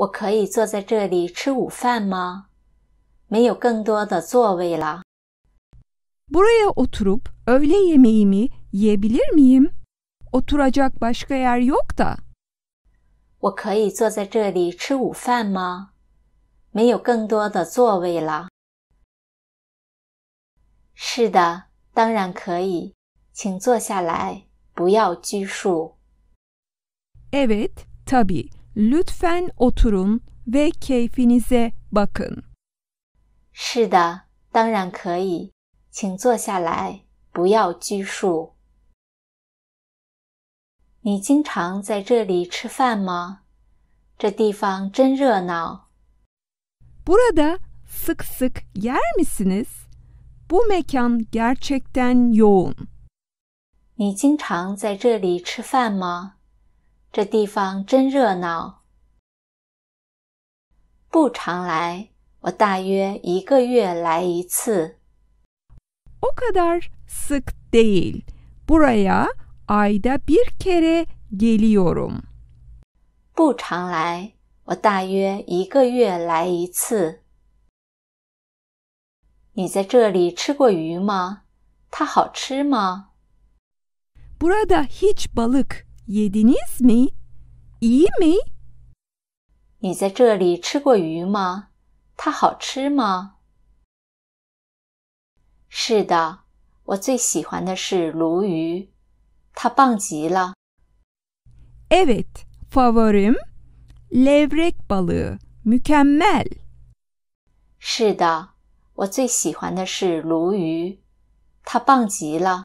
我可以坐在这里吃午饭吗？没有更多的座位了。Buraya oturup öğle yemeğimi yiyebilir miyim? Oturacak başka yer yok da. 我可以坐在这里吃午饭吗？没有更多的座位了。是的，当然可以，请坐下来，不要拘束。Evet, tabii. Lütfen oturun ve keyfinize bakın. 是的，当然可以，请坐下来，不要拘束。你经常在这里吃饭吗？这地方真热闹。Burada sık sık yer misiniz? Bu mekan gerçekten yoğun. 你经常在这里吃饭吗？这地方真热闹。不常来，我大约一个月来一次。O kadar sık değil, buraya ayda bir kere geliyorum. 不常来，我大约一个月来一次。你在这里吃过鱼吗？它好吃吗？Burada hiç balık. Yediniz mi? İyi mi? 你在这里吃过鱼吗？它好吃吗？是的，我最喜欢的是鲈鱼，它棒极了。Evet, favorim levrek balığı, mükemmel. 是的，我最喜欢的是鲈鱼，它棒极了。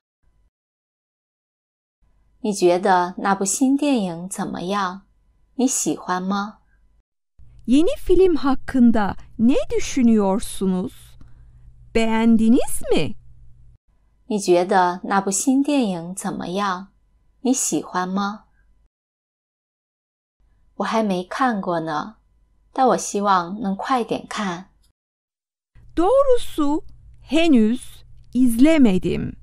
你觉得那部新电影怎么样？你喜欢吗？你觉得那部新电影怎么样？你喜欢吗？我还没看过呢，但我希望能快点看。Doğrusu henüz izlemedim,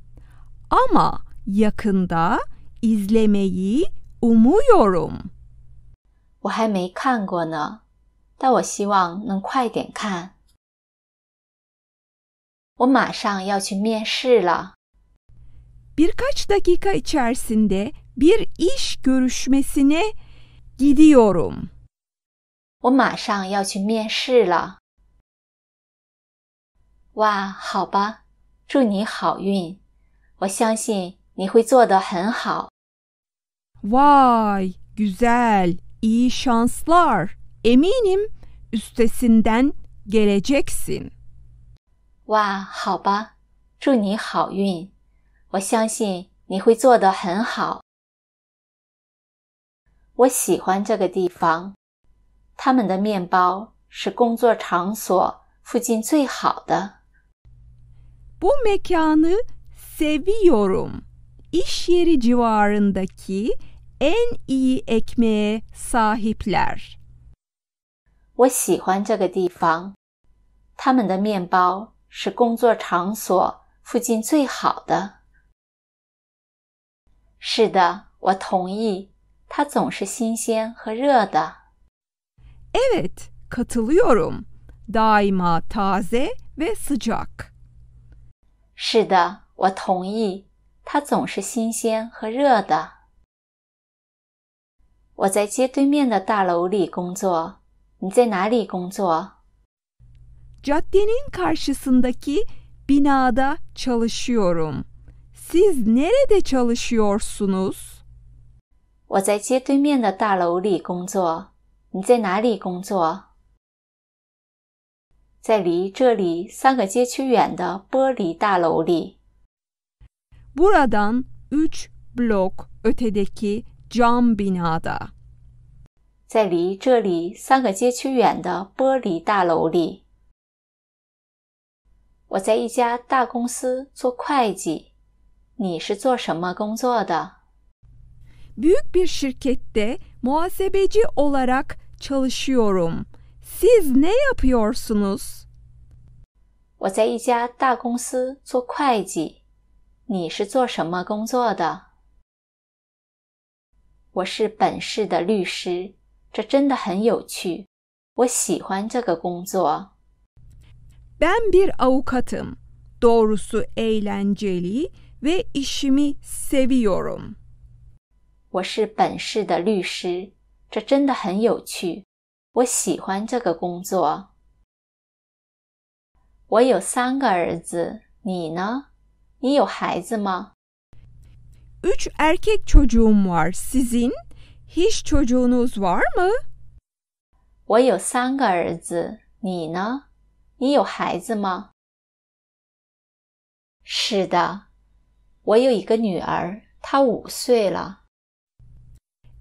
ama yakında. izlemeyi umuyorum。我还没看过呢，但我希望能快点看。我马上要去面试了。birkaç dakika içerisinde bir iş görüşmesine gidiyorum。我马上要去面试了。哇，好吧，祝你好运。我相信。你会做得很好。Vay güzel, iyi şanslar. Eminim üstesinden geleceksin. Vay, 好吧，祝你好运。我相信你会做得很好。我喜欢这个地方。他们的面包是工作场所附近最好的。Bu mekanı seviyorum. iş yeri civarındaki en iyi ekmeğe sahipler. 我喜欢这个地方，他们的面包是工作场所附近最好的。是的，我同意，它总是新鲜和热的。Evet, katılıyorum. Daima taze ve sıcak. 是的，我同意。它总是新鲜和热的。我在街对面的大楼里工作。你在哪里工作？Cadde'nin karşısındaki binada çalışıyorum. Siz nerede çalışıyorsunuz？我在街对面的大楼里工作。你在哪里工作？在离这里三个街区远的玻璃大楼里。Buradan 3 blok ötedeki cam binada. 在离这里三个街区远的玻璃大楼里，我在一家大公司做会计。你是做什么工作的？Büyük bir şirkette muhasebeci olarak çalışıyorum. Siz ne yapıyorsunuz? 我在一家大公司做会计。你是做什么工作的？我是本市的律师，这真的很有趣，我喜欢这个工作。Ben bir avukatım, doğrusu eğlenceli ve işimi seviyorum。我是本市的律师，这真的很有趣，我喜欢这个工作。我有三个儿子，你呢？你有孩子吗？üç erkek çocuğum var. Sizin hiç çocuğunuz var mı？我有三个儿子，你呢？你有孩子吗？是的，我有一个女儿，她五岁了。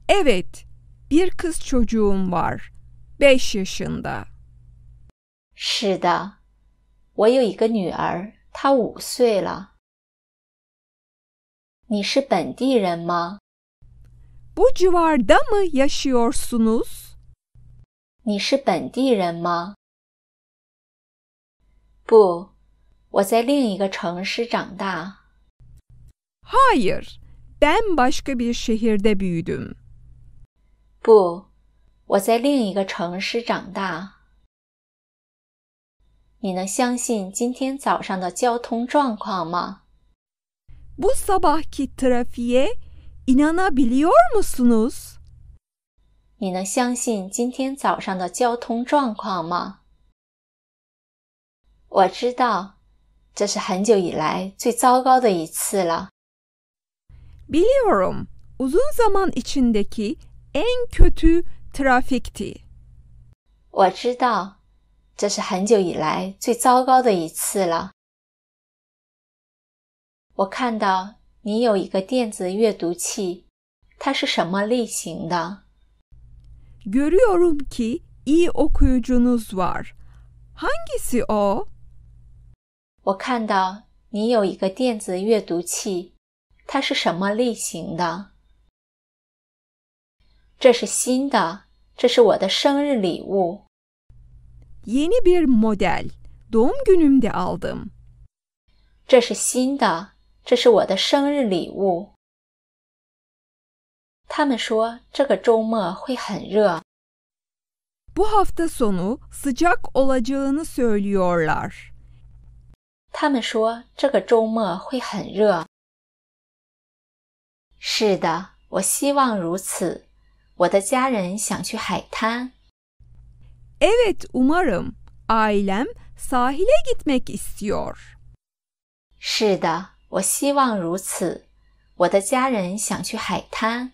Evet, bir kız çocuğum var. Beş yaşındadır. 是的，我有一个女儿，她五岁了。你是本地人吗？Bu civarda mı yaşıyorsunuz？你是本地人吗？不，我在另一个城市长大。Hayır，ben başka bir şehirde büyüdüm。不，我在另一个城市长大。你能相信今天早上的交通状况吗？bu sabahki trafiğe inanabiliyor musunuz? 你能相信今天早上的交通状况吗？我知道，这是很久以来最糟糕的一次了。Biliyorum, uzun zaman içindeki en kötü trafikti. 我知道，这是很久以来最糟糕的一次了。我看到你有一个电子阅读器，它是什么类型的？我看到你有一个电子阅读器，它是什么类型的？这是新的，这是我的生日礼物。这是新的。这是我的生日礼物。他们说这个周末会很热。Bu hafta sonu sıcak olacağını söylüyorlar。他们说这个周末会很热。是的，我希望如此。我的家人想去海滩。Evet umarım ailem sahile gitmek istiyor。是的。我希望如此。我的家人想去海滩。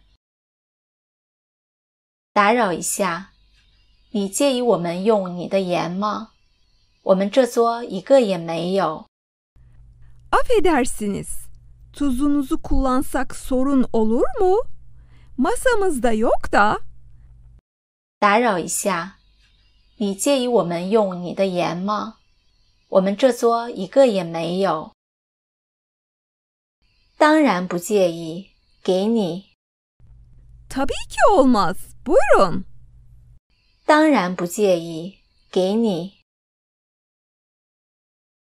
打扰一下，你介意我们用你的盐吗？我们这桌一个也没有。Affedersiniz. Tuzunuzu kullansak sorun olur mu? Masamızda yok da. 打扰一下，你介意我们用你的盐吗？我们这桌一个也没有。当然不介意，给你。Tabii ki olmaz, buyrun. 当然不介意，给你。